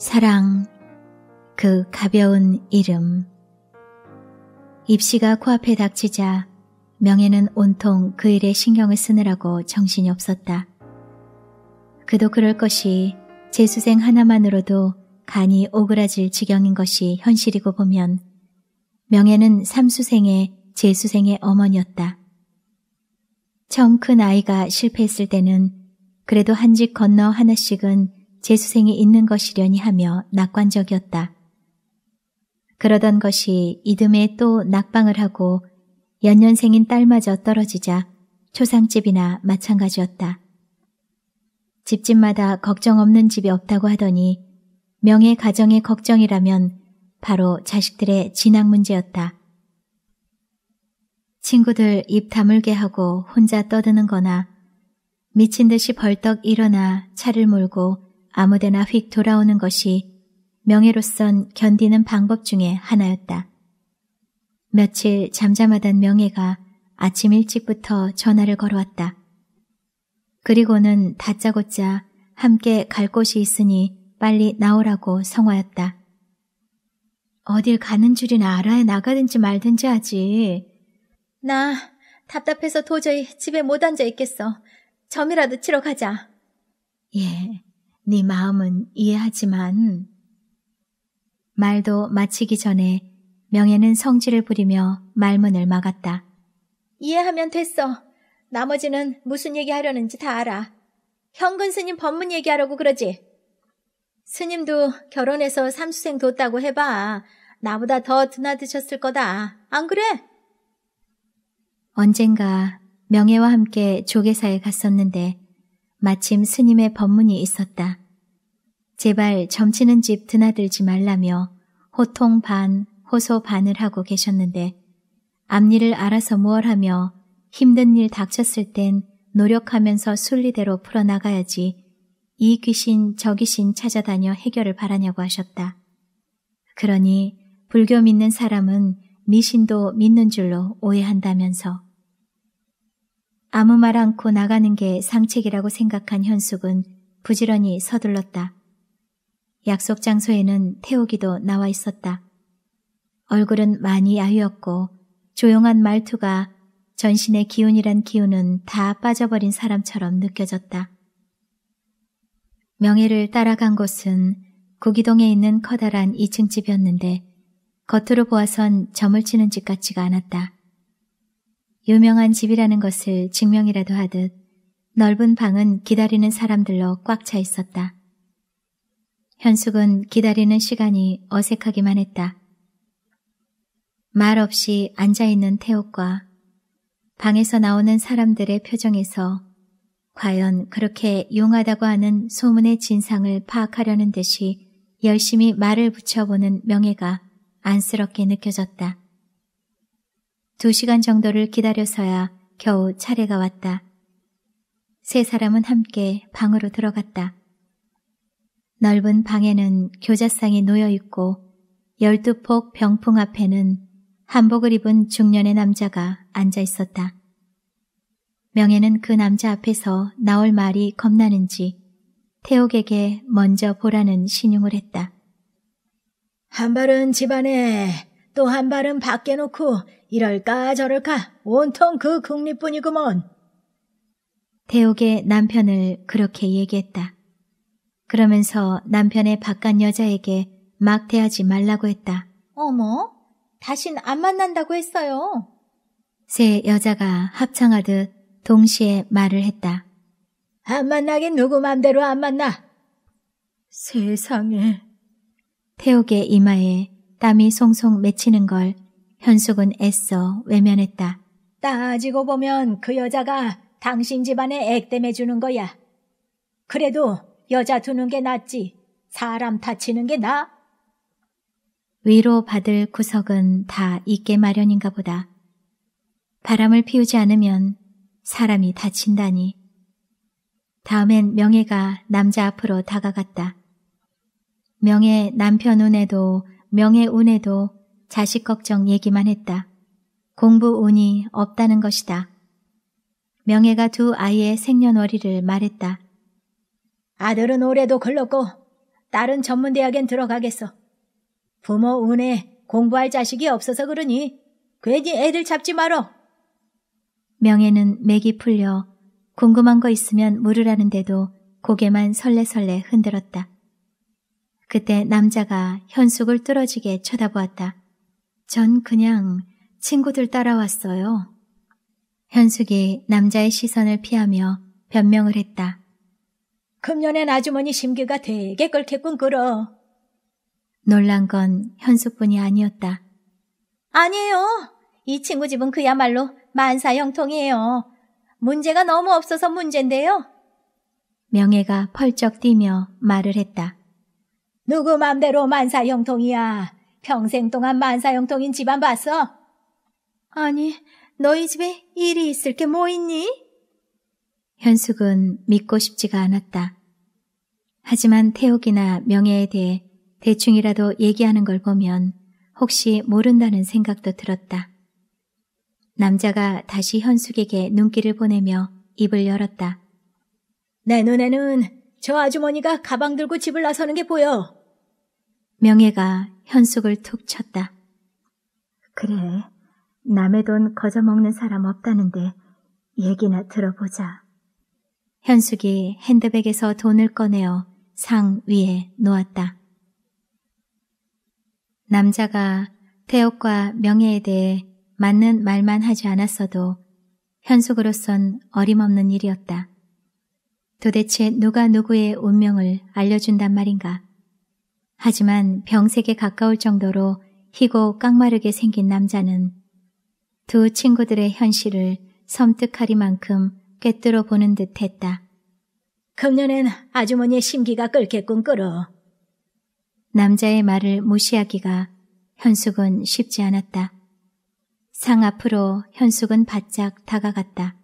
사랑, 그 가벼운 이름. 입시가 코앞에 닥치자 명예는 온통 그 일에 신경을 쓰느라고 정신이 없었다. 그도 그럴 것이 재수생 하나만으로도 간이 오그라질 지경인 것이 현실이고 보면 명예는 삼수생의 재수생의 어머니였다. 처음 큰 아이가 실패했을 때는 그래도 한 집 건너 하나씩은 재수생이 있는 것이려니 하며 낙관적이었다. 그러던 것이 이듬해 또 낙방을 하고 연년생인 딸마저 떨어지자 초상집이나 마찬가지였다. 집집마다 걱정 없는 집이 없다고 하더니 명예 가정의 걱정이라면 바로 자식들의 진학 문제였다. 친구들 입 다물게 하고 혼자 떠드는 거나 미친 듯이 벌떡 일어나 차를 몰고 아무데나 휙 돌아오는 것이 명예로선 견디는 방법 중에 하나였다. 며칠 잠잠하던 명예가 아침 일찍부터 전화를 걸어왔다. 그리고는 다짜고짜 함께 갈 곳이 있으니 빨리 나오라고 성화였다. 어딜 가는 줄이나 알아야 나가든지 말든지 하지. 나 답답해서 도저히 집에 못 앉아 있겠어. 점이라도 치러 가자. 예, 네 마음은 이해하지만 말도 마치기 전에 명예는 성질을 부리며 말문을 막았다. 이해하면 됐어. 나머지는 무슨 얘기하려는지 다 알아. 현근 스님 법문 얘기하려고 그러지. 스님도 결혼해서 삼수생 뒀다고 해봐. 나보다 더 드나드셨을 거다. 안 그래? 언젠가 명예와 함께 조계사에 갔었는데 마침 스님의 법문이 있었다. 제발 점치는 집 드나들지 말라며 호통 반, 호소 반을 하고 계셨는데 앞니를 알아서 무얼 하며 힘든 일 닥쳤을 땐 노력하면서 순리대로 풀어나가야지 이 귀신 저 귀신 찾아다녀 해결을 바라냐고 하셨다. 그러니 불교 믿는 사람은 미신도 믿는 줄로 오해한다면서 아무 말 않고 나가는 게 상책이라고 생각한 현숙은 부지런히 서둘렀다. 약속 장소에는 태옥이도 나와 있었다. 얼굴은 많이 아유였고 조용한 말투가 전신의 기운이란 기운은 다 빠져버린 사람처럼 느껴졌다. 명예를 따라간 곳은 구기동에 있는 커다란 2층 집이었는데 겉으로 보아선 점을 치는 집 같지가 않았다. 유명한 집이라는 것을 증명이라도 하듯 넓은 방은 기다리는 사람들로 꽉 차 있었다. 현숙은 기다리는 시간이 어색하기만 했다. 말없이 앉아있는 태옥과 방에서 나오는 사람들의 표정에서 과연 그렇게 용하다고 하는 소문의 진상을 파악하려는 듯이 열심히 말을 붙여보는 명예가 안쓰럽게 느껴졌다. 두 시간 정도를 기다려서야 겨우 차례가 왔다. 세 사람은 함께 방으로 들어갔다. 넓은 방에는 교자상이 놓여있고 열두 폭 병풍 앞에는 한복을 입은 중년의 남자가 앉아 있었다. 명예는 그 남자 앞에서 나올 말이 겁나는지 태옥에게 먼저 보라는 신용을 했다. 한 발은 집안에 또한 발은 밖에 놓고 이럴까 저럴까 온통 그 국립뿐이구먼. 대옥의 남편을 그렇게 얘기했다. 그러면서 남편의 바깥 여자에게 막 대하지 말라고 했다. 어머, 다신 안 만난다고 했어요. 세 여자가 합창하듯 동시에 말을 했다. 안 만나긴 누구 맘대로 안 만나. 세상에. 태옥의 이마에 땀이 송송 맺히는 걸 현숙은 애써 외면했다. 따지고 보면 그 여자가 당신 집안에 액땜해 주는 거야. 그래도 여자 두는 게 낫지. 사람 다치는 게 나? 위로 받을 구석은 다 있게 마련인가 보다. 바람을 피우지 않으면 사람이 다친다니. 다음엔 명예가 남자 앞으로 다가갔다. 명예 남편 눈에도 명예 운에도 자식 걱정 얘기만 했다. 공부 운이 없다는 것이다. 명예가 두 아이의 생년월일을 말했다. 아들은 올해도 걸렀고 딸은 전문대학엔 들어가겠어. 부모 운에 공부할 자식이 없어서 그러니 괜히 애들 잡지 말어. 명예는 맥이 풀려 궁금한 거 있으면 물으라는데도 고개만 설레설레 흔들었다. 그때 남자가 현숙을 뚫어지게 쳐다보았다. 전 그냥 친구들 따라왔어요. 현숙이 남자의 시선을 피하며 변명을 했다. 금년엔 아주머니 심기가 되게 끓겠군 그러. 놀란 건 현숙뿐이 아니었다. 아니에요. 이 친구 집은 그야말로 만사 형통이에요. 문제가 너무 없어서 문제인데요. 명예가 펄쩍 뛰며 말을 했다. 누구 맘대로 만사형통이야. 평생 동안 만사형통인 집안 봤어? 아니, 너희 집에 일이 있을 게 뭐 있니? 현숙은 믿고 싶지가 않았다. 하지만 태옥이나 명예에 대해 대충이라도 얘기하는 걸 보면 혹시 모른다는 생각도 들었다. 남자가 다시 현숙에게 눈길을 보내며 입을 열었다. 내 눈에는 저 아주머니가 가방 들고 집을 나서는 게 보여. 명예가 현숙을 툭 쳤다. 그래, 남의 돈 거저먹는 사람 없다는데 얘기나 들어보자. 현숙이 핸드백에서 돈을 꺼내어 상 위에 놓았다. 남자가 태옥과 명예에 대해 맞는 말만 하지 않았어도 현숙으로선 어림없는 일이었다. 도대체 누가 누구의 운명을 알려준단 말인가? 하지만 병색에 가까울 정도로 희고 깡마르게 생긴 남자는 두 친구들의 현실을 섬뜩하리만큼 꿰뚫어 보는 듯 했다. 금년엔 아주머니의 심기가 끓겠군 끓어. 남자의 말을 무시하기가 현숙은 쉽지 않았다. 상 앞으로 현숙은 바짝 다가갔다.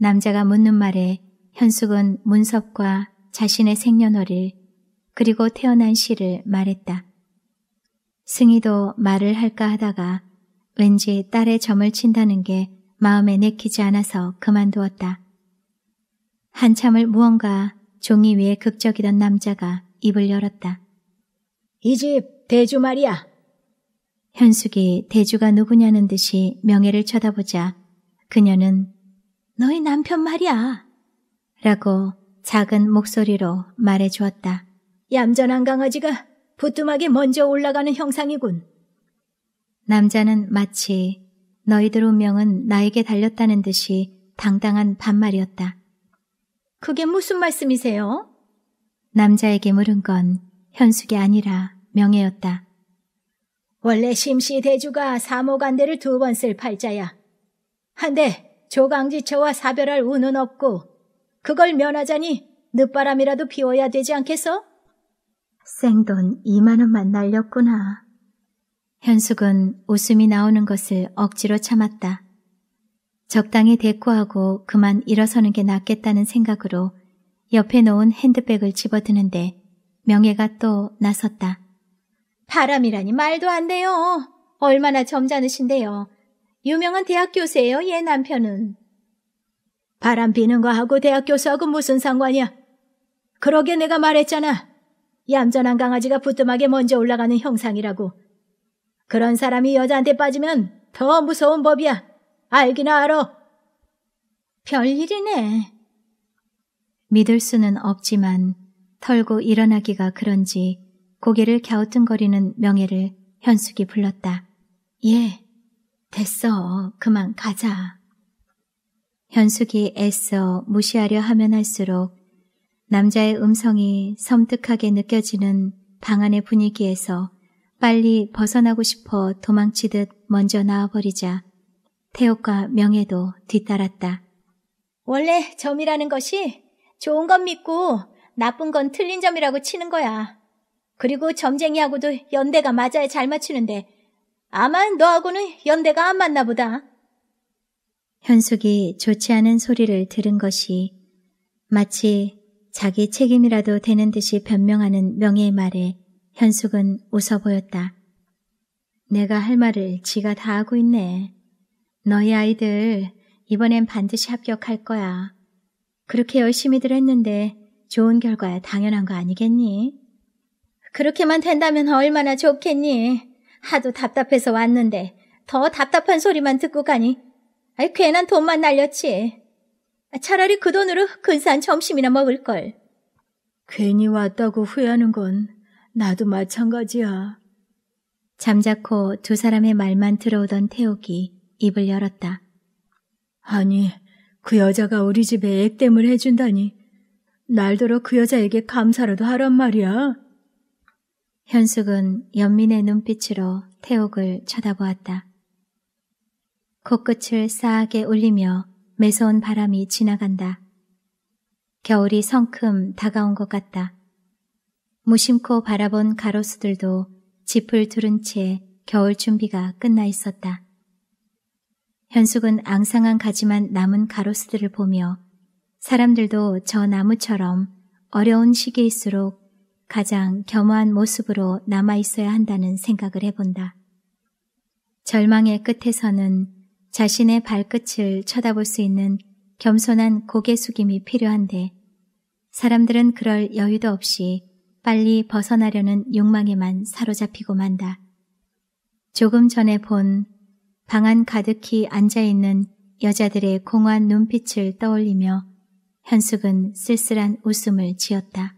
남자가 묻는 말에 현숙은 문섭과 자신의 생년월일, 그리고 태어난 시를 말했다. 승희도 말을 할까 하다가 왠지 딸의 점을 친다는 게 마음에 내키지 않아서 그만두었다. 한참을 무언가 종이 위에 극적이던 남자가 입을 열었다. 이 집 대주 말이야. 현숙이 대주가 누구냐는 듯이 명예를 쳐다보자 그녀는 너희 남편 말이야. 라고 작은 목소리로 말해 주었다. 얌전한 강아지가 부뚜막에 먼저 올라가는 형상이군. 남자는 마치 너희들 운명은 나에게 달렸다는 듯이 당당한 반말이었다. 그게 무슨 말씀이세요? 남자에게 물은 건 현숙이 아니라 명예였다. 원래 심씨 대주가 사모간대를 두 번 쓸 팔자야. 한데 조강지처와 사별할 운은 없고 그걸 면하자니 늦바람이라도 피워야 되지 않겠어? 생돈 2만원만 날렸구나. 현숙은 웃음이 나오는 것을 억지로 참았다. 적당히 대꾸하고 그만 일어서는 게 낫겠다는 생각으로 옆에 놓은 핸드백을 집어드는데 명예가 또 나섰다. 바람이라니 말도 안 돼요. 얼마나 점잖으신데요. 유명한 대학 교수예요, 얘 남편은. 바람 피는 거하고 대학 교수하고 무슨 상관이야? 그러게 내가 말했잖아. 얌전한 강아지가 부뚜막에 먼저 올라가는 형상이라고. 그런 사람이 여자한테 빠지면 더 무서운 법이야. 알기나 알아. 별일이네. 믿을 수는 없지만 털고 일어나기가 그런지 고개를 갸우뚱거리는 명예를 현숙이 불렀다. 예, 됐어. 그만 가자. 현숙이 애써 무시하려 하면 할수록 남자의 음성이 섬뜩하게 느껴지는 방 안의 분위기에서 빨리 벗어나고 싶어 도망치듯 먼저 나와버리자 태옥과 명예도 뒤따랐다. 원래 점이라는 것이 좋은 건 믿고 나쁜 건 틀린 점이라고 치는 거야. 그리고 점쟁이하고도 연대가 맞아야 잘 맞추는데 아마 너하고는 연대가 안 맞나 보다. 현숙이 좋지 않은 소리를 들은 것이 마치 자기 책임이라도 되는 듯이 변명하는 명예의 말에 현숙은 웃어 보였다. 내가 할 말을 지가 다 하고 있네. 너희 아이들 이번엔 반드시 합격할 거야. 그렇게 열심히들 했는데 좋은 결과야 당연한 거 아니겠니? 그렇게만 된다면 얼마나 좋겠니? 하도 답답해서 왔는데 더 답답한 소리만 듣고 가니 아이 괜한 돈만 날렸지. 차라리 그 돈으로 근사한 점심이나 먹을 걸. 괜히 왔다고 후회하는 건 나도 마찬가지야. 잠자코 두 사람의 말만 들어오던 태옥이 입을 열었다. 아니, 그 여자가 우리 집에 액땜을 해준다니. 날더러 그 여자에게 감사라도 하란 말이야. 현숙은 연민의 눈빛으로 태옥을 쳐다보았다. 코끝을 싸하게 올리며 매서운 바람이 지나간다. 겨울이 성큼 다가온 것 같다. 무심코 바라본 가로수들도 짚을 두른 채 겨울 준비가 끝나 있었다. 현숙은 앙상한 가지만 남은 가로수들을 보며 사람들도 저 나무처럼 어려운 시기일수록 가장 겸허한 모습으로 남아 있어야 한다는 생각을 해본다. 절망의 끝에서는 자신의 발끝을 쳐다볼 수 있는 겸손한 고개 숙임이 필요한데 사람들은 그럴 여유도 없이 빨리 벗어나려는 욕망에만 사로잡히고 만다. 조금 전에 본 방 안 가득히 앉아있는 여자들의 공허한 눈빛을 떠올리며 현숙은 쓸쓸한 웃음을 지었다.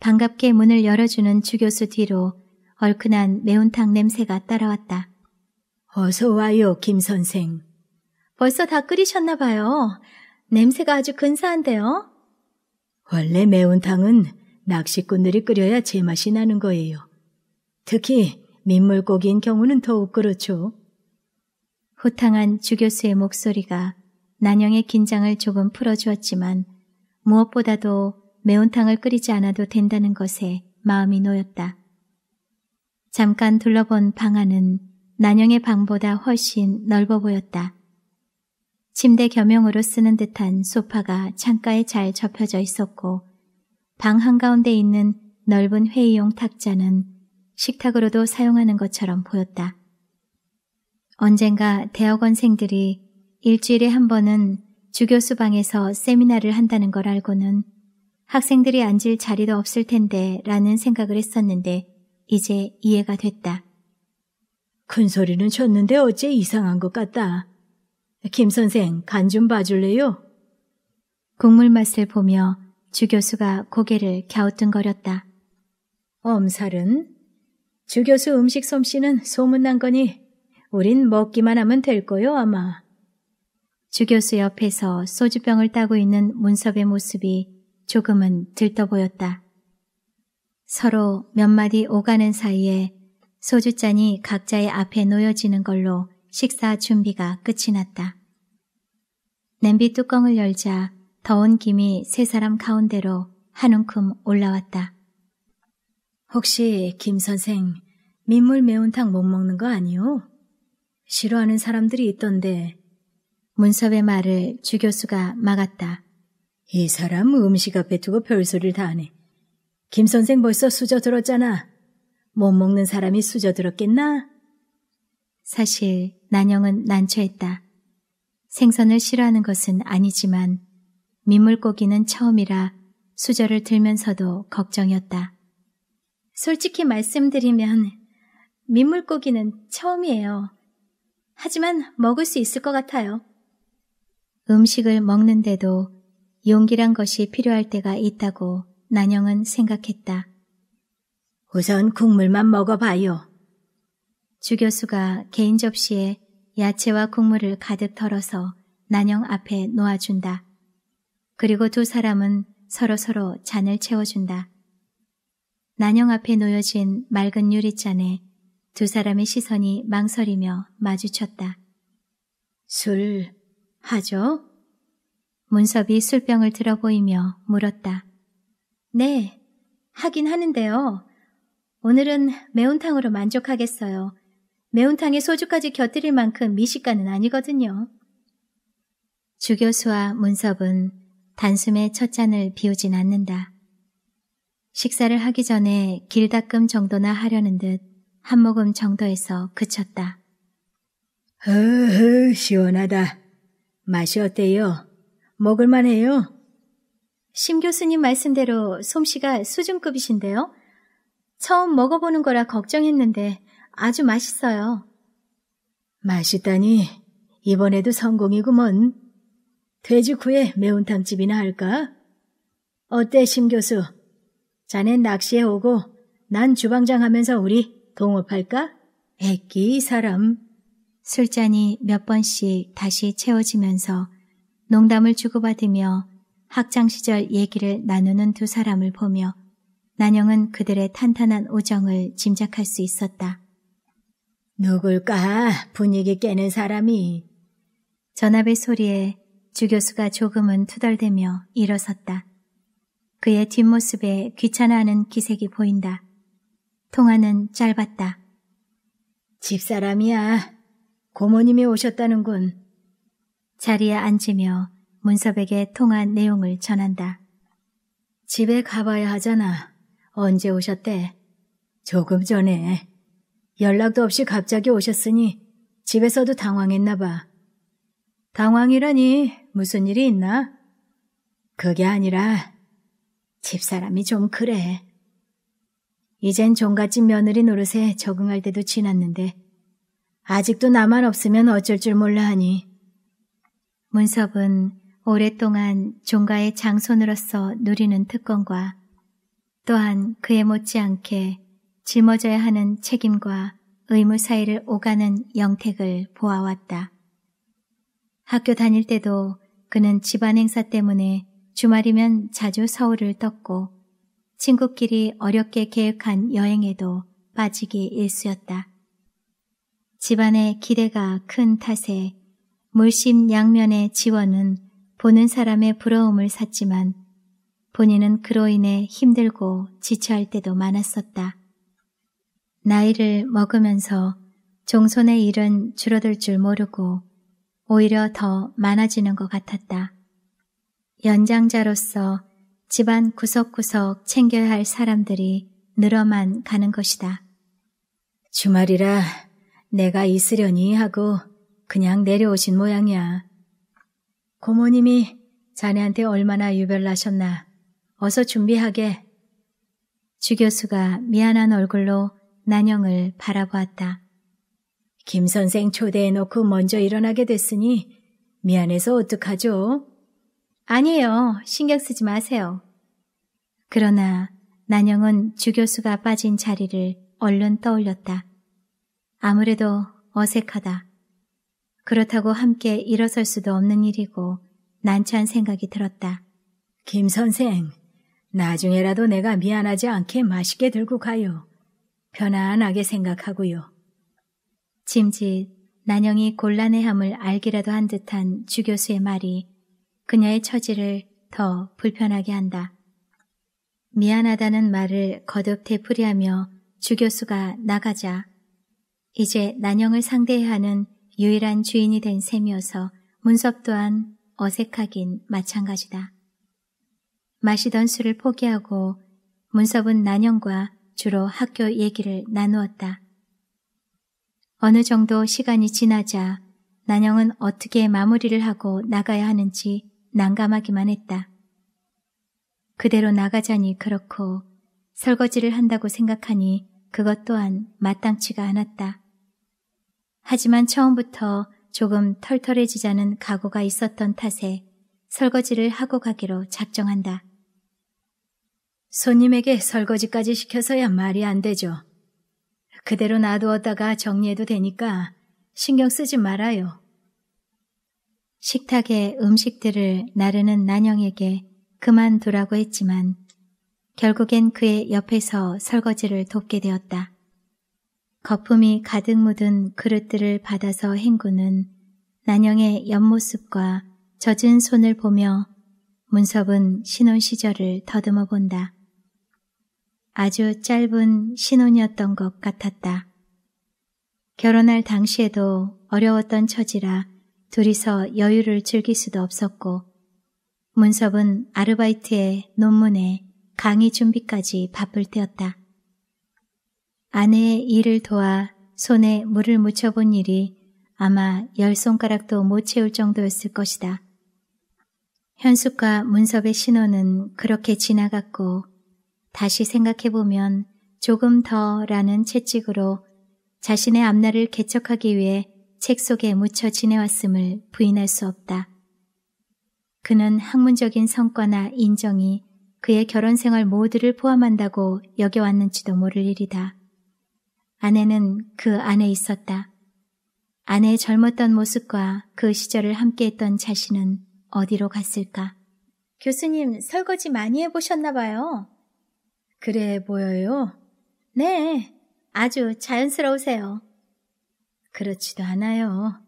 반갑게 문을 열어주는 주교수 뒤로 얼큰한 매운탕 냄새가 따라왔다. 어서 와요, 김 선생. 벌써 다 끓이셨나 봐요. 냄새가 아주 근사한데요. 원래 매운탕은 낚시꾼들이 끓여야 제맛이 나는 거예요. 특히 민물고기인 경우는 더욱 그렇죠. 호탕한 주 교수의 목소리가 난영의 긴장을 조금 풀어주었지만 무엇보다도 매운탕을 끓이지 않아도 된다는 것에 마음이 놓였다. 잠깐 둘러본 방 안은 난영의 방보다 훨씬 넓어 보였다. 침대 겸용으로 쓰는 듯한 소파가 창가에 잘 접혀져 있었고 방 한가운데 있는 넓은 회의용 탁자는 식탁으로도 사용하는 것처럼 보였다. 언젠가 대학원생들이 일주일에 한 번은 주교수 방에서 세미나를 한다는 걸 알고는 학생들이 앉을 자리도 없을 텐데 라는 생각을 했었는데 이제 이해가 됐다. 큰 소리는 쳤는데 어째 이상한 것 같다. 김 선생, 간 좀 봐줄래요? 국물 맛을 보며 주 교수가 고개를 갸우뚱거렸다. 엄살은? 주 교수 음식 솜씨는 소문난 거니 우린 먹기만 하면 될 거요 아마. 주 교수 옆에서 소주병을 따고 있는 문섭의 모습이 조금은 들떠 보였다. 서로 몇 마디 오가는 사이에 소주잔이 각자의 앞에 놓여지는 걸로 식사 준비가 끝이 났다. 냄비 뚜껑을 열자 더운 김이 세 사람 가운데로 한 움큼 올라왔다. 혹시 김 선생 민물 매운탕 못 먹는 거아니오 싫어하는 사람들이 있던데. 문섭의 말을 주 교수가 막았다. 이 사람 음식 앞에 두고 별소리를 다 하네. 김 선생 벌써 수저 들었잖아. 못 먹는 사람이 수저 들었겠나? 사실 난영은 난처했다. 생선을 싫어하는 것은 아니지만 민물고기는 처음이라 수저를 들면서도 걱정이었다. 솔직히 말씀드리면 민물고기는 처음이에요. 하지만 먹을 수 있을 것 같아요. 음식을 먹는데도 용기란 것이 필요할 때가 있다고 난영은 생각했다. 우선 국물만 먹어봐요. 주 교수가 개인 접시에 야채와 국물을 가득 털어서 난영 앞에 놓아준다. 그리고 두 사람은 서로서로 서로 잔을 채워준다. 난영 앞에 놓여진 맑은 유리잔에 두 사람의 시선이 망설이며 마주쳤다. 술, 하죠? 문섭이 술병을 들어 보이며 물었다. 네, 하긴 하는데요. 오늘은 매운탕으로 만족하겠어요. 매운탕에 소주까지 곁들일 만큼 미식가는 아니거든요. 주 교수와 문섭은 단숨에 첫 잔을 비우진 않는다. 식사를 하기 전에 길닦음 정도나 하려는 듯 한 모금 정도에서 그쳤다. 허허 시원하다. 맛이 어때요? 먹을만해요? 심 교수님 말씀대로 솜씨가 수준급이신데요. 처음 먹어보는 거라 걱정했는데 아주 맛있어요. 맛있다니 이번에도 성공이구먼. 돼지구에 매운탕집이나 할까? 어때 심 교수? 자넨 낚시에 오고 난 주방장 하면서 우리 동업할까? 애끼 사람. 술잔이 몇 번씩 다시 채워지면서 농담을 주고받으며 학창시절 얘기를 나누는 두 사람을 보며 난영은 그들의 탄탄한 우정을 짐작할 수 있었다. 누굴까 분위기 깨는 사람이 전압의 소리에 주 교수가 조금은 투덜대며 일어섰다. 그의 뒷모습에 귀찮아하는 기색이 보인다. 통화는 짧았다. 집사람이야. 고모님이 오셨다는군. 자리에 앉으며 문섭에게 통한 내용을 전한다. 집에 가봐야 하잖아. 언제 오셨대? 조금 전에. 연락도 없이 갑자기 오셨으니 집에서도 당황했나 봐. 당황이라니 무슨 일이 있나? 그게 아니라 집사람이 좀 그래. 이젠 종갓집 며느리 노릇에 적응할 때도 지났는데 아직도 나만 없으면 어쩔 줄 몰라 하니 문섭은 오랫동안 종가의 장손으로서 누리는 특권과 또한 그에 못지않게 짊어져야 하는 책임과 의무 사이를 오가는 영택을 보아왔다. 학교 다닐 때도 그는 집안 행사 때문에 주말이면 자주 서울을 떴고 친구끼리 어렵게 계획한 여행에도 빠지기 일쑤였다. 집안의 기대가 큰 탓에 물심 양면의 지원은 보는 사람의 부러움을 샀지만 본인은 그로 인해 힘들고 지쳐할 때도 많았었다. 나이를 먹으면서 종손의 일은 줄어들 줄 모르고 오히려 더 많아지는 것 같았다. 연장자로서 집안 구석구석 챙겨야 할 사람들이 늘어만 가는 것이다. 주말이라 내가 있으려니 하고 그냥 내려오신 모양이야. 고모님이 자네한테 얼마나 유별나셨나. 어서 준비하게. 주 교수가 미안한 얼굴로 난영을 바라보았다. 김 선생 초대해놓고 먼저 일어나게 됐으니 미안해서 어떡하죠? 아니에요. 신경 쓰지 마세요. 그러나 난영은 주 교수가 빠진 자리를 얼른 떠올렸다. 아무래도 어색하다. 그렇다고 함께 일어설 수도 없는 일이고 난처한 생각이 들었다. 김 선생, 나중에라도 내가 미안하지 않게 맛있게 들고 가요. 편안하게 생각하고요. 짐짓, 난영이 곤란해함을 알기라도 한 듯한 주 교수의 말이 그녀의 처지를 더 불편하게 한다. 미안하다는 말을 거듭 되풀이하며 주 교수가 나가자 이제 난영을 상대해야 하는 유일한 주인이 된 셈이어서 문섭 또한 어색하긴 마찬가지다. 마시던 술을 포기하고 문섭은 난영과 주로 학교 얘기를 나누었다. 어느 정도 시간이 지나자 난영은 어떻게 마무리를 하고 나가야 하는지 난감하기만 했다. 그대로 나가자니 그렇고 설거지를 한다고 생각하니 그것 또한 마땅치가 않았다. 하지만 처음부터 조금 털털해지자는 각오가 있었던 탓에 설거지를 하고 가기로 작정한다. 손님에게 설거지까지 시켜서야 말이 안 되죠. 그대로 놔두었다가 정리해도 되니까 신경 쓰지 말아요. 식탁에 음식들을 나르는 난영에게 그만두라고 했지만 결국엔 그의 옆에서 설거지를 돕게 되었다. 거품이 가득 묻은 그릇들을 받아서 헹구는 난영의 옆모습과 젖은 손을 보며 문섭은 신혼 시절을 더듬어 본다. 아주 짧은 신혼이었던 것 같았다. 결혼할 당시에도 어려웠던 처지라 둘이서 여유를 즐길 수도 없었고 문섭은 아르바이트에 논문에 강의 준비까지 바쁠 때였다. 아내의 일을 도와 손에 물을 묻혀본 일이 아마 열 손가락도 못 채울 정도였을 것이다. 현숙과 문섭의 신호는 그렇게 지나갔고 다시 생각해보면 조금 더 라는 채찍으로 자신의 앞날을 개척하기 위해 책 속에 묻혀 지내왔음을 부인할 수 없다. 그는 학문적인 성과나 인정이 그의 결혼 생활 모두를 포함한다고 여겨왔는지도 모를 일이다. 아내는 그 안에 있었다. 아내의 젊었던 모습과 그 시절을 함께했던 자신은 어디로 갔을까? 교수님, 설거지 많이 해보셨나 봐요. 그래 보여요? 네, 아주 자연스러우세요. 그렇지도 않아요.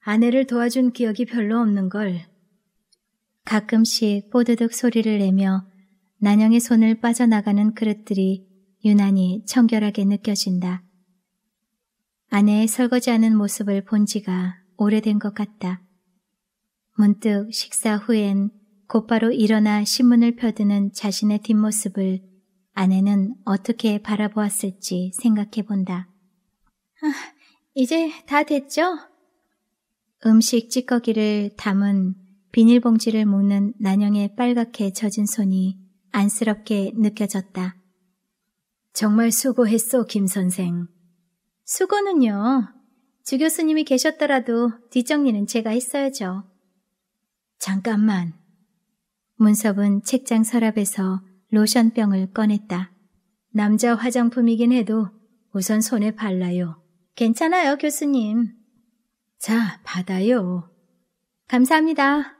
아내를 도와준 기억이 별로 없는걸. 가끔씩 뽀드득 소리를 내며 난영의 손을 빠져나가는 그릇들이 유난히 청결하게 느껴진다. 아내의 설거지하는 모습을 본 지가 오래된 것 같다. 문득 식사 후엔 곧바로 일어나 신문을 펴드는 자신의 뒷모습을 아내는 어떻게 바라보았을지 생각해 본다. 아, 이제 다 됐죠? 음식 찌꺼기를 담은 비닐봉지를 묶는 난영의 빨갛게 젖은 손이 안쓰럽게 느껴졌다. 정말 수고했소, 김 선생. 수고는요. 주 교수님이 계셨더라도 뒷정리는 제가 했어야죠. 잠깐만. 문섭은 책장 서랍에서 로션병을 꺼냈다. 남자 화장품이긴 해도 우선 손에 발라요. 괜찮아요, 교수님. 자, 받아요. 감사합니다.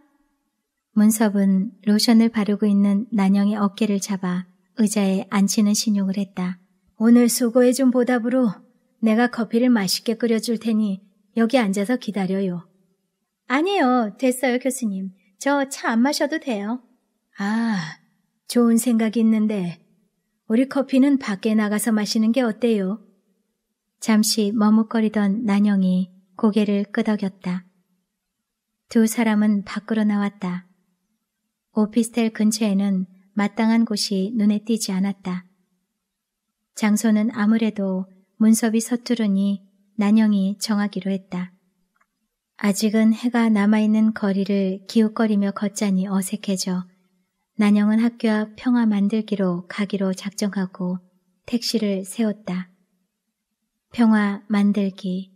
문섭은 로션을 바르고 있는 난영의 어깨를 잡아 의자에 앉히는 신용을 했다. 오늘 수고해준 보답으로 내가 커피를 맛있게 끓여줄 테니 여기 앉아서 기다려요. 아니요, 됐어요, 교수님. 저 차 안 마셔도 돼요. 아, 좋은 생각이 있는데, 우리 커피는 밖에 나가서 마시는 게 어때요? 잠시 머뭇거리던 난영이 고개를 끄덕였다. 두 사람은 밖으로 나왔다. 오피스텔 근처에는 마땅한 곳이 눈에 띄지 않았다. 장소는 아무래도 문섭이 서투르니 난영이 정하기로 했다. 아직은 해가 남아있는 거리를 기웃거리며 걷자니 어색해져 난영은 학교 앞 평화 만들기로 가기로 작정하고 택시를 세웠다. 평화 만들기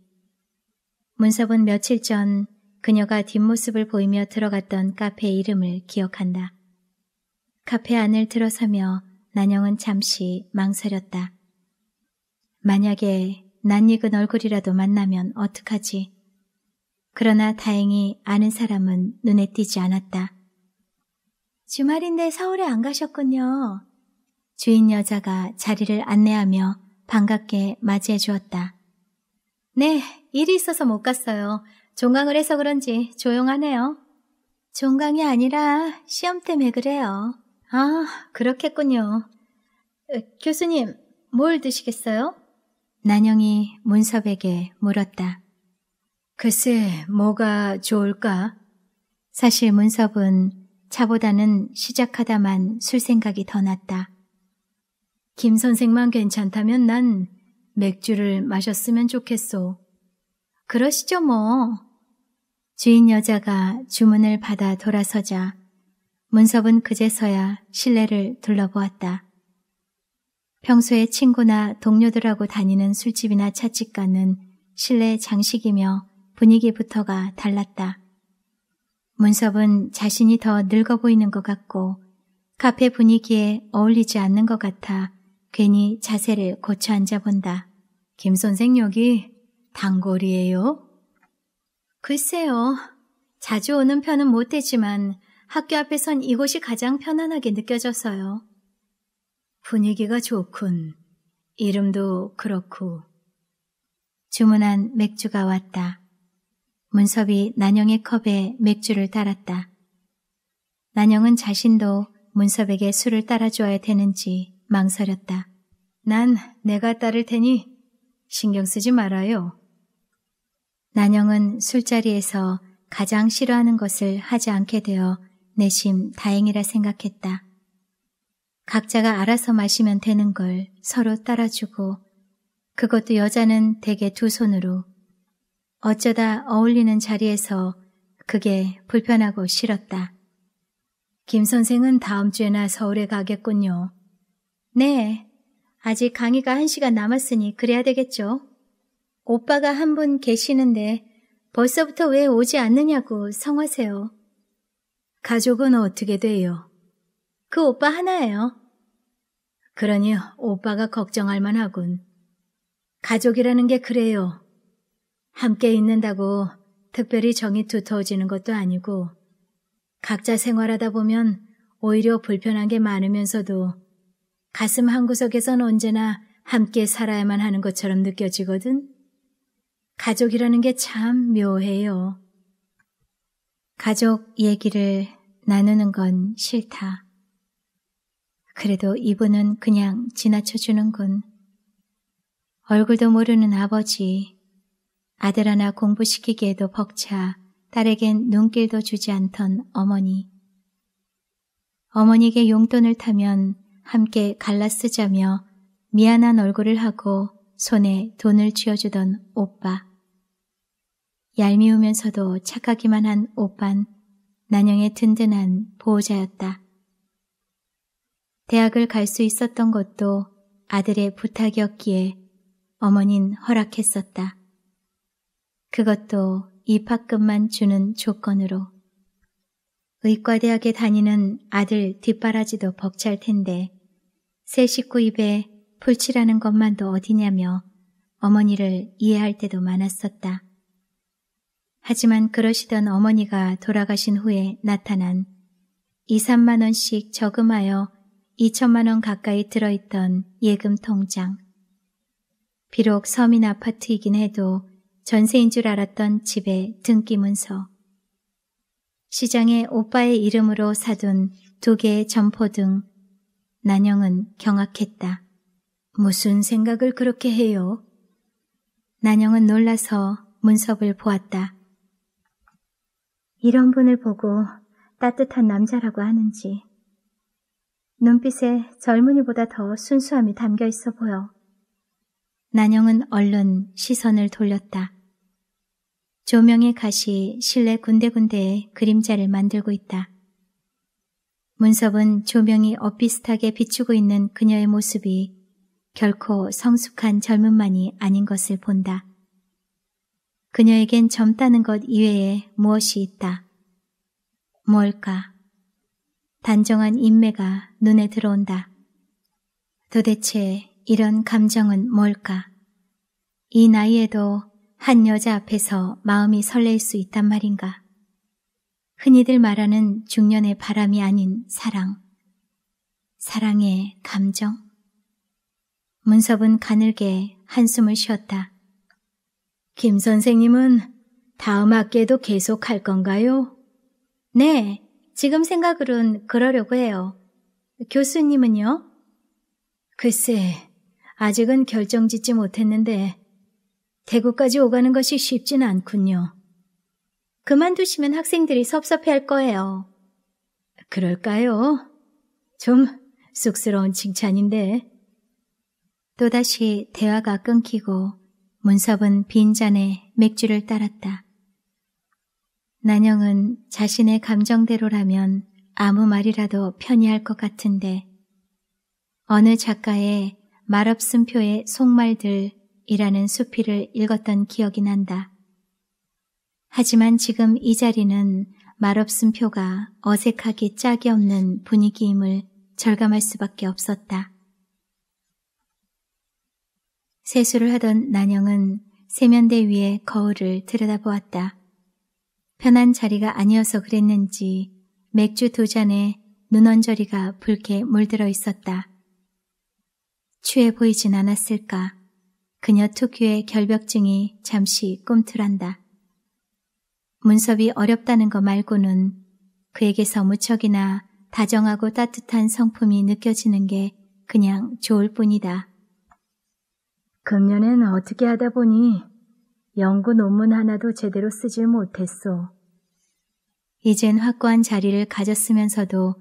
문섭은 며칠 전 그녀가 뒷모습을 보이며 들어갔던 카페 이름을 기억한다. 카페 안을 들어서며 난영은 잠시 망설였다. 만약에 낯익은 얼굴이라도 만나면 어떡하지? 그러나 다행히 아는 사람은 눈에 띄지 않았다. 주말인데 서울에 안 가셨군요. 주인 여자가 자리를 안내하며 반갑게 맞이해 주었다. 네, 일이 있어서 못 갔어요. 종강을 해서 그런지 조용하네요. 종강이 아니라 시험 때문에 그래요. 아, 그렇겠군요. 교수님, 뭘 드시겠어요? 난영이 문섭에게 물었다. 글쎄, 뭐가 좋을까? 사실 문섭은 차보다는 시작하다만 술 생각이 더 났다. 김 선생만 괜찮다면 난 맥주를 마셨으면 좋겠소. 그러시죠, 뭐. 주인 여자가 주문을 받아 돌아서자 문섭은 그제서야 실내를 둘러보았다. 평소에 친구나 동료들하고 다니는 술집이나 찻집과는 실내 장식이며 분위기부터가 달랐다. 문섭은 자신이 더 늙어 보이는 것 같고 카페 분위기에 어울리지 않는 것 같아 괜히 자세를 고쳐 앉아본다. 김 선생 여기 단골이에요? 글쎄요. 자주 오는 편은 못되지만 학교 앞에선 이곳이 가장 편안하게 느껴졌어요. 분위기가 좋군. 이름도 그렇고. 주문한 맥주가 왔다. 문섭이 난영의 컵에 맥주를 따랐다. 난영은 자신도 문섭에게 술을 따라줘야 되는지 망설였다. 난 내가 따를 테니 신경 쓰지 말아요. 난영은 술자리에서 가장 싫어하는 것을 하지 않게 되어 내심 다행이라 생각했다. 각자가 알아서 마시면 되는 걸 서로 따라주고 그것도 여자는 대개 두 손으로 어쩌다 어울리는 자리에서 그게 불편하고 싫었다. 김 선생은 다음 주에나 서울에 가겠군요. 네. 아직 강의가 한 시간 남았으니 그래야 되겠죠. 오빠가 한 분 계시는데 벌써부터 왜 오지 않느냐고 성화세요. 가족은 어떻게 돼요? 그 오빠 하나예요. 그러니 오빠가 걱정할 만하군. 가족이라는 게 그래요. 함께 있는다고 특별히 정이 두터워지는 것도 아니고 각자 생활하다 보면 오히려 불편한 게 많으면서도 가슴 한구석에선 언제나 함께 살아야만 하는 것처럼 느껴지거든. 가족이라는 게 참 묘해요. 가족 얘기를 나누는 건 싫다. 그래도 이분은 그냥 지나쳐 주는군. 얼굴도 모르는 아버지, 아들 하나 공부시키기에도 벅차 딸에겐 눈길도 주지 않던 어머니. 어머니에게 용돈을 타면 함께 갈라 쓰자며 미안한 얼굴을 하고 손에 돈을 쥐어주던 오빠. 얄미우면서도 착하기만 한 오빤 난영의 든든한 보호자였다. 대학을 갈 수 있었던 것도 아들의 부탁이었기에 어머닌 허락했었다. 그것도 입학금만 주는 조건으로. 의과대학에 다니는 아들 뒷바라지도 벅찰 텐데 새 식구 입에 풀칠하는 것만도 어디냐며 어머니를 이해할 때도 많았었다. 하지만 그러시던 어머니가 돌아가신 후에 나타난 2, 3만 원씩 저금하여 2천만 원 가까이 들어있던 예금 통장. 비록 서민 아파트이긴 해도 전세인 줄 알았던 집의 등기문서. 시장에 오빠의 이름으로 사둔 두 개의 점포 등 난영은 경악했다. 무슨 생각을 그렇게 해요? 난영은 놀라서 문섭을 보았다. 이런 분을 보고 따뜻한 남자라고 하는지 눈빛에 젊은이보다 더 순수함이 담겨 있어 보여. 난영은 얼른 시선을 돌렸다. 조명의 가시 실내 군데군데에 그림자를 만들고 있다. 문섭은 조명이 엇비슷하게 비추고 있는 그녀의 모습이 결코 성숙한 젊음만이 아닌 것을 본다. 그녀에겐 젊다는 것 이외에 무엇이 있다. 뭘까? 단정한 인매가 눈에 들어온다. 도대체 이런 감정은 뭘까? 이 나이에도 한 여자 앞에서 마음이 설렐 수 있단 말인가? 흔히들 말하는 중년의 바람이 아닌 사랑. 사랑의 감정? 문섭은 가늘게 한숨을 쉬었다. 김 선생님은 다음 학기에도 계속 할 건가요? 네, 지금 생각으론 그러려고 해요. 교수님은요? 글쎄, 아직은 결정 짓지 못했는데, 대구까지 오가는 것이 쉽진 않군요. 그만두시면 학생들이 섭섭해 할 거예요. 그럴까요? 좀 쑥스러운 칭찬인데. 또다시 대화가 끊기고 문섭은 빈 잔에 맥주를 따랐다. 난영은 자신의 감정대로라면 아무 말이라도 편히 할 것 같은데 어느 작가의 말없음표의 속말들이라는 수필을 읽었던 기억이 난다. 하지만 지금 이 자리는 말없음표가 어색하기 짝이 없는 분위기임을 절감할 수밖에 없었다. 세수를 하던 난영은 세면대 위에 거울을 들여다보았다. 편한 자리가 아니어서 그랬는지 맥주 두 잔에 눈언저리가 붉게 물들어 있었다. 취해 보이진 않았을까. 그녀 특유의 결벽증이 잠시 꿈틀한다. 문섭이 어렵다는 거 말고는 그에게서 무척이나 다정하고 따뜻한 성품이 느껴지는 게 그냥 좋을 뿐이다. 금년엔 어떻게 하다 보니 연구 논문 하나도 제대로 쓰질 못했소. 이젠 확고한 자리를 가졌으면서도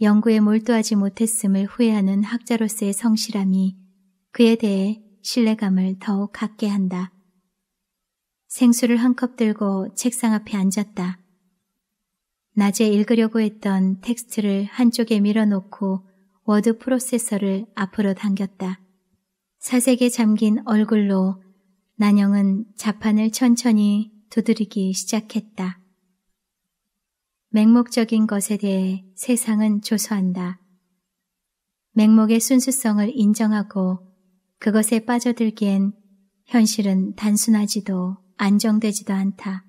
연구에 몰두하지 못했음을 후회하는 학자로서의 성실함이 그에 대해 신뢰감을 더욱 갖게 한다. 생수를 한 컵 들고 책상 앞에 앉았다. 낮에 읽으려고 했던 텍스트를 한쪽에 밀어놓고 워드 프로세서를 앞으로 당겼다. 사색에 잠긴 얼굴로 난영은 자판을 천천히 두드리기 시작했다. 맹목적인 것에 대해 세상은 조소한다. 맹목의 순수성을 인정하고 그것에 빠져들기엔 현실은 단순하지도 안정되지도 않다.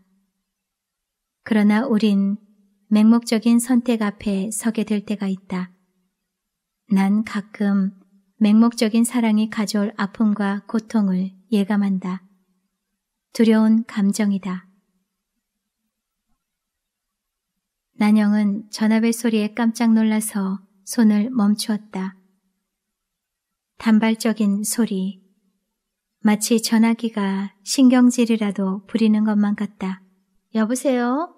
그러나 우린 맹목적인 선택 앞에 서게 될 때가 있다. 난 가끔 맹목적인 사랑이 가져올 아픔과 고통을 예감한다. 두려운 감정이다. 난영은 전압의 소리에 깜짝 놀라서 손을 멈추었다. 단발적인 소리. 마치 전화기가 신경질이라도 부리는 것만 같다. 여보세요?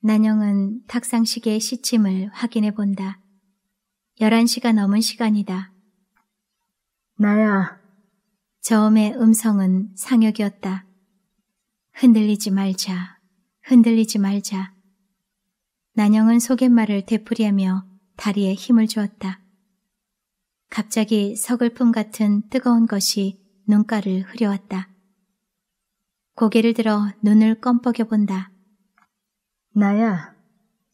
난영은 탁상시계의 시침을 확인해 본다. 11시가 넘은 시간이다. 나야. 저음의 음성은 상혁이었다. 흔들리지 말자. 흔들리지 말자. 난영은 속갯말을 되풀이하며 다리에 힘을 주었다. 갑자기 서글픔 같은 뜨거운 것이 눈가를 흐려왔다. 고개를 들어 눈을 껌뻑여 본다. 나야,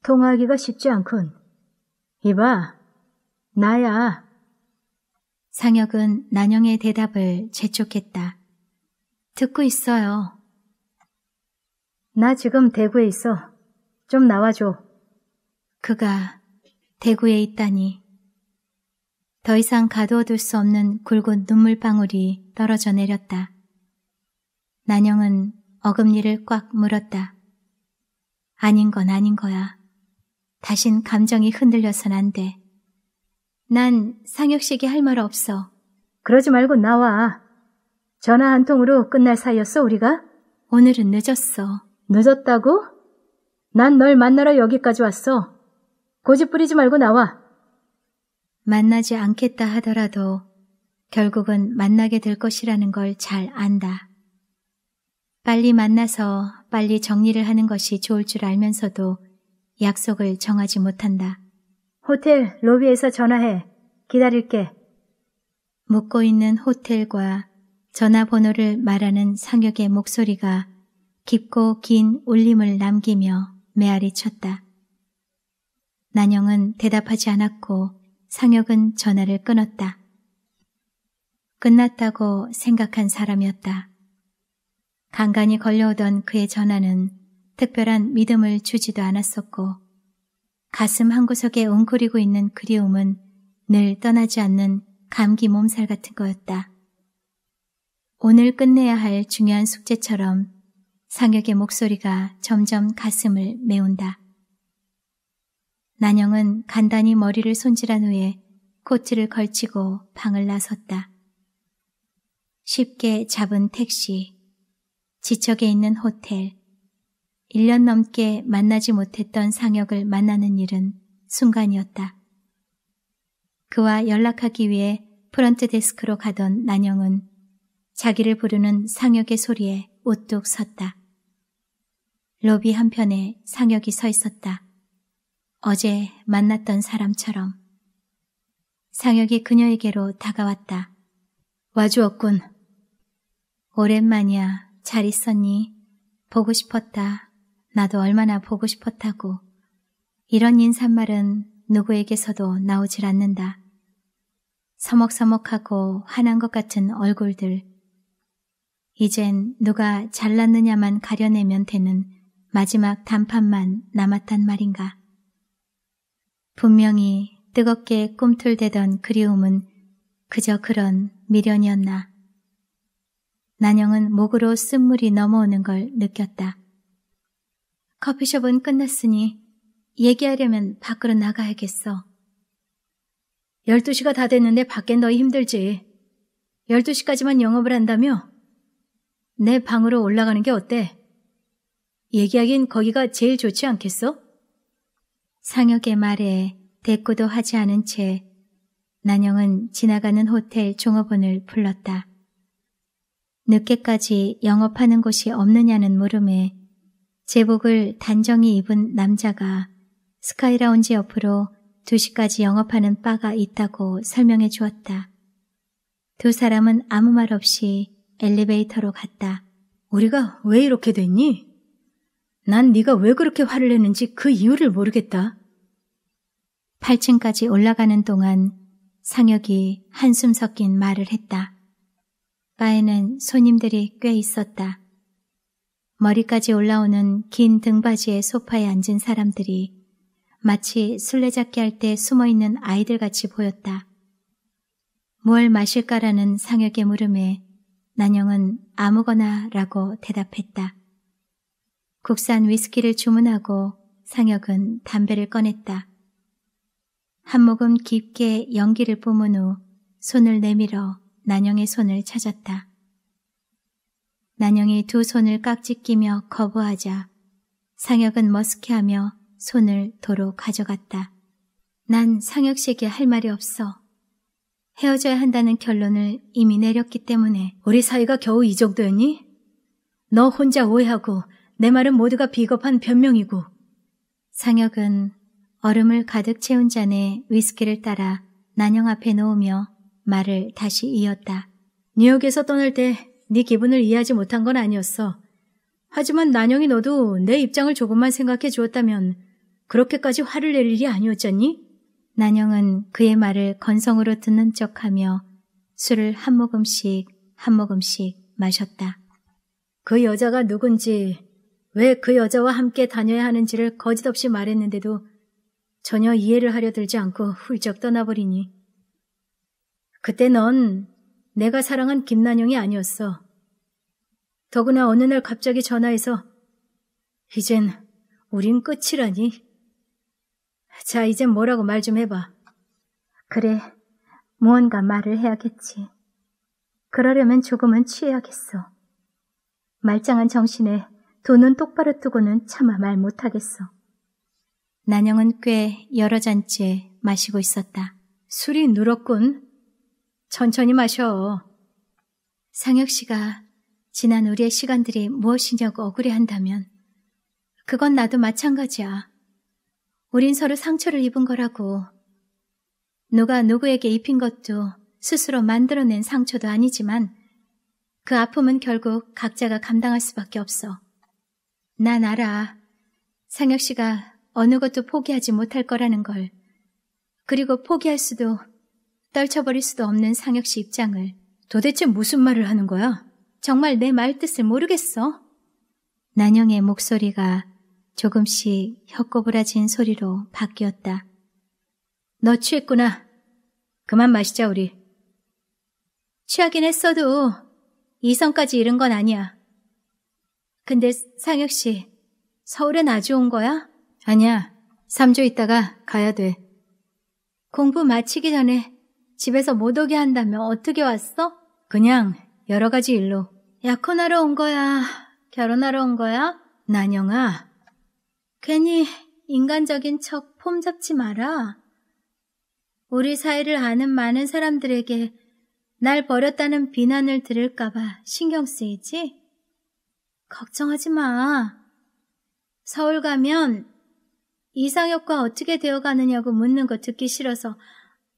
통화하기가 쉽지 않군. 이봐, 나야. 상혁은 난영의 대답을 재촉했다. 듣고 있어요. 나 지금 대구에 있어. 좀 나와줘. 그가 대구에 있다니. 더 이상 가두어둘 수 없는 굵은 눈물방울이 떨어져 내렸다. 난영은 어금니를 꽉 물었다. 아닌 건 아닌 거야. 다신 감정이 흔들려선 안 돼. 난 상혁씨에게 할 말 없어. 그러지 말고 나와. 전화 한 통으로 끝날 사이였어, 우리가? 오늘은 늦었어. 늦었다고? 난 널 만나러 여기까지 왔어. 고집 부리지 말고 나와. 만나지 않겠다 하더라도 결국은 만나게 될 것이라는 걸 잘 안다. 빨리 만나서 빨리 정리를 하는 것이 좋을 줄 알면서도 약속을 정하지 못한다. 호텔 로비에서 전화해. 기다릴게. 묻고 있는 호텔과 전화번호를 말하는 상혁의 목소리가 깊고 긴 울림을 남기며 메아리 쳤다. 난영은 대답하지 않았고 상혁은 전화를 끊었다. 끝났다고 생각한 사람이었다. 간간히 걸려오던 그의 전화는 특별한 믿음을 주지도 않았었고 가슴 한구석에 웅크리고 있는 그리움은 늘 떠나지 않는 감기 몸살 같은 거였다. 오늘 끝내야 할 중요한 숙제처럼 상혁의 목소리가 점점 가슴을 메운다. 난영은 간단히 머리를 손질한 후에 코트를 걸치고 방을 나섰다. 쉽게 잡은 택시, 지척에 있는 호텔, 1년 넘게 만나지 못했던 상혁을 만나는 일은 순간이었다. 그와 연락하기 위해 프런트 데스크로 가던 난영은 자기를 부르는 상혁의 소리에 우뚝 섰다. 로비 한편에 상혁이 서 있었다. 어제 만났던 사람처럼. 상혁이 그녀에게로 다가왔다. 와주었군. 오랜만이야. 잘 있었니? 보고 싶었다. 나도 얼마나 보고 싶었다고. 이런 인사말은 누구에게서도 나오질 않는다. 서먹서먹하고 화난 것 같은 얼굴들. 이젠 누가 잘났느냐만 가려내면 되는 마지막 단판만 남았단 말인가. 분명히 뜨겁게 꿈틀대던 그리움은 그저 그런 미련이었나. 난영은 목으로 쓴물이 넘어오는 걸 느꼈다. 커피숍은 끝났으니 얘기하려면 밖으로 나가야겠어. 12시가 다 됐는데 밖엔 너 힘들지. 12시까지만 영업을 한다며? 내 방으로 올라가는 게 어때? 얘기하긴 거기가 제일 좋지 않겠어? 상혁의 말에 대꾸도 하지 않은 채 난영은 지나가는 호텔 종업원을 불렀다. 늦게까지 영업하는 곳이 없느냐는 물음에 제복을 단정히 입은 남자가 스카이라운지 옆으로 2시까지 영업하는 바가 있다고 설명해 주었다. 두 사람은 아무 말 없이 엘리베이터로 갔다. 우리가 왜 이렇게 됐니? 난 네가 왜 그렇게 화를 내는지 그 이유를 모르겠다. 8층까지 올라가는 동안 상혁이 한숨 섞인 말을 했다. 바에는 손님들이 꽤 있었다. 머리까지 올라오는 긴 등받이의 소파에 앉은 사람들이 마치 술래잡기 할 때 숨어있는 아이들 같이 보였다. 뭘 마실까라는 상혁의 물음에 난영은 아무거나 라고 대답했다. 국산 위스키를 주문하고 상혁은 담배를 꺼냈다. 한 모금 깊게 연기를 뿜은 후 손을 내밀어 난영의 손을 찾았다. 난영이 두 손을 깍지 끼며 거부하자 상혁은 머쓱해하며 손을 도로 가져갔다. 난 상혁 씨에게 할 말이 없어. 헤어져야 한다는 결론을 이미 내렸기 때문에 우리 사이가 겨우 이 정도였니? 너 혼자 오해하고 내 말은 모두가 비겁한 변명이고 상혁은 얼음을 가득 채운 잔에 위스키를 따라 난영 앞에 놓으며 말을 다시 이었다. 뉴욕에서 떠날 때네 기분을 이해하지 못한 건 아니었어. 하지만 난영이 너도 내 입장을 조금만 생각해 주었다면 그렇게까지 화를 낼 일이 아니었잖니? 난영은 그의 말을 건성으로 듣는 척하며 술을 한 모금씩 한 모금씩 마셨다. 그 여자가 누군지 왜 그 여자와 함께 다녀야 하는지를 거짓없이 말했는데도 전혀 이해를 하려 들지 않고 훌쩍 떠나버리니 그때 넌 내가 사랑한 김난영이 아니었어. 더구나 어느 날 갑자기 전화해서 이젠 우린 끝이라니. 자, 이젠 뭐라고 말 좀 해봐. 그래, 무언가 말을 해야겠지. 그러려면 조금은 취해야겠어. 말짱한 정신에 돈은 똑바로 뜨고는 차마 말 못하겠어. 난영은 꽤 여러 잔째 마시고 있었다. 술이 늘었군 천천히 마셔. 상혁 씨가 지난 우리의 시간들이 무엇이냐고 억울해한다면 그건 나도 마찬가지야. 우린 서로 상처를 입은 거라고. 누가 누구에게 입힌 것도 스스로 만들어낸 상처도 아니지만 그 아픔은 결국 각자가 감당할 수밖에 없어. 난 알아. 상혁 씨가 어느 것도 포기하지 못할 거라는 걸. 그리고 포기할 수도 떨쳐버릴 수도 없는 상혁 씨 입장을 도대체 무슨 말을 하는 거야? 정말 내 말뜻을 모르겠어. 난영의 목소리가 조금씩 혀꼬부라진 소리로 바뀌었다. 너 취했구나. 그만 마시자, 우리. 취하긴 했어도 이성까지 잃은 건 아니야. 근데 상혁 씨, 서울엔 아주 온 거야? 아니야. 3주 있다가 가야 돼. 공부 마치기 전에 집에서 못 오게 한다면 어떻게 왔어? 그냥 여러 가지 일로. 약혼하러 온 거야? 결혼하러 온 거야? 난영아. 괜히 인간적인 척 폼 잡지 마라. 우리 사이를 아는 많은 사람들에게 날 버렸다는 비난을 들을까봐 신경 쓰이지? 걱정하지 마. 서울 가면 이상혁과 어떻게 되어 가느냐고 묻는 거 듣기 싫어서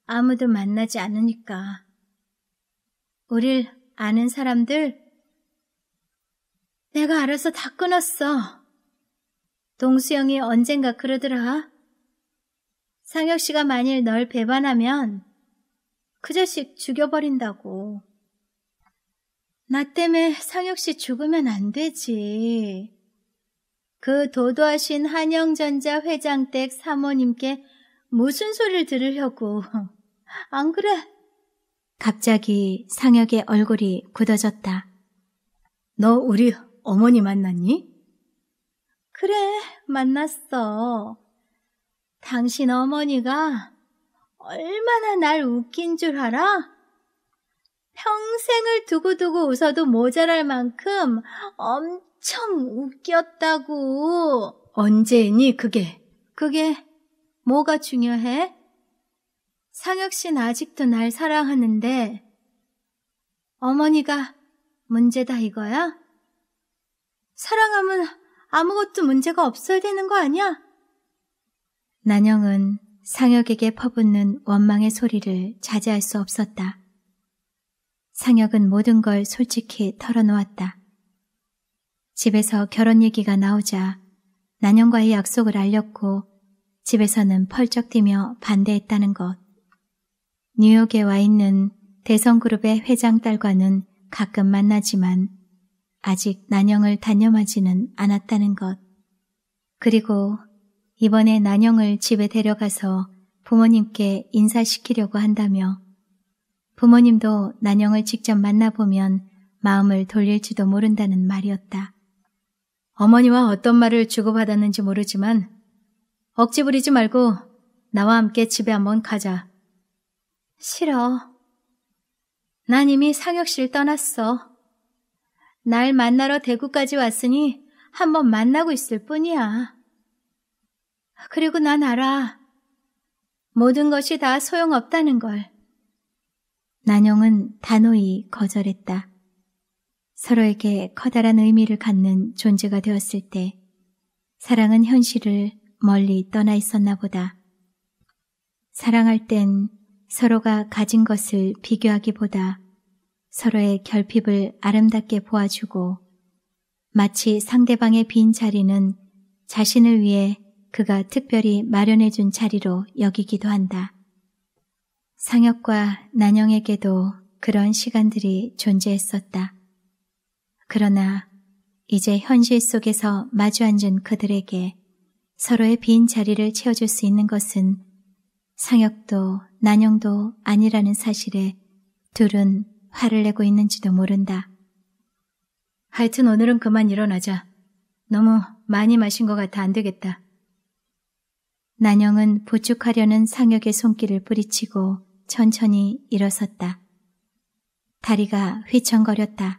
아무도 만나지 않으니까. 우릴 아는 사람들? 내가 알아서 다 끊었어. 동수영이 언젠가 그러더라. 상혁 씨가 만일 널 배반하면 그 자식 죽여버린다고. 나 때문에 상혁 씨 죽으면 안 되지. 그 도도하신 한영전자 회장 댁 사모님께 무슨 소리를 들으려고. 안 그래. 갑자기 상혁의 얼굴이 굳어졌다. 너 우리 어머니 만났니? 그래, 만났어. 당신 어머니가 얼마나 날 웃긴 줄 알아? 평생을 두고두고 웃어도 모자랄 만큼 엄청 웃겼다고. 언제니, 그게? 그게 뭐가 중요해? 상혁 씨는 아직도 날 사랑하는데 어머니가 문제다 이거야? 사랑하면 아무것도 문제가 없어야 되는 거 아니야? 난영은 상혁에게 퍼붓는 원망의 소리를 자제할 수 없었다. 상혁은 모든 걸 솔직히 털어놓았다. 집에서 결혼 얘기가 나오자 난영과의 약속을 알렸고 집에서는 펄쩍 뛰며 반대했다는 것. 뉴욕에 와 있는 대성그룹의 회장 딸과는 가끔 만나지만 아직 난영을 단념하지는 않았다는 것. 그리고 이번에 난영을 집에 데려가서 부모님께 인사시키려고 한다며 부모님도 난영을 직접 만나보면 마음을 돌릴지도 모른다는 말이었다. 어머니와 어떤 말을 주고받았는지 모르지만 억지 부리지 말고 나와 함께 집에 한번 가자. 싫어. 난 이미 상혁실 떠났어. 날 만나러 대구까지 왔으니 한번 만나고 있을 뿐이야. 그리고 난 알아. 모든 것이 다 소용없다는 걸. 난영은 단호히 거절했다. 서로에게 커다란 의미를 갖는 존재가 되었을 때 사랑은 현실을 멀리 떠나 있었나 보다. 사랑할 땐 서로가 가진 것을 비교하기보다 서로의 결핍을 아름답게 보아주고 마치 상대방의 빈 자리는 자신을 위해 그가 특별히 마련해준 자리로 여기기도 한다. 상혁과 난영에게도 그런 시간들이 존재했었다. 그러나 이제 현실 속에서 마주 앉은 그들에게 서로의 빈 자리를 채워줄 수 있는 것은 상혁도 난영도 아니라는 사실에 둘은 화를 내고 있는지도 모른다. 하여튼 오늘은 그만 일어나자. 너무 많이 마신 것 같아 안 되겠다. 난영은 부축하려는 상혁의 손길을 뿌리치고 천천히 일어섰다. 다리가 휘청거렸다.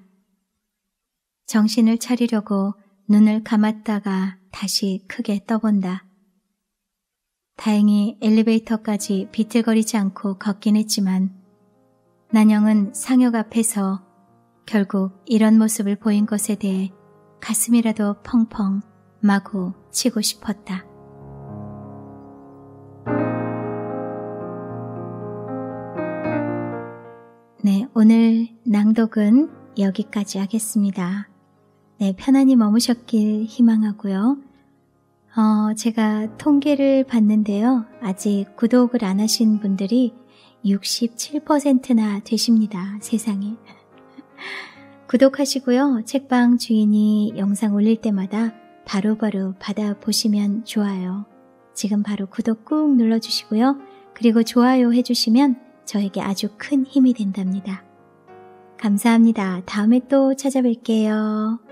정신을 차리려고 눈을 감았다가 다시 크게 떠본다. 다행히 엘리베이터까지 비틀거리지 않고 걷긴 했지만 난영은 상혁 앞에서 결국 이런 모습을 보인 것에 대해 가슴이라도 펑펑 마구 치고 싶었다. 네, 오늘 낭독은 여기까지 하겠습니다. 네, 편안히 머무셨길 희망하고요. 어, 제가 통계를 봤는데요. 아직 구독을 안 하신 분들이 67%나 되십니다. 세상에. 구독하시고요. 책방 주인이 영상 올릴 때마다 바로바로 바로 받아보시면 좋아요. 지금 바로 구독 꾹 눌러주시고요. 그리고 좋아요 해주시면 저에게 아주 큰 힘이 된답니다. 감사합니다. 다음에 또 찾아뵐게요.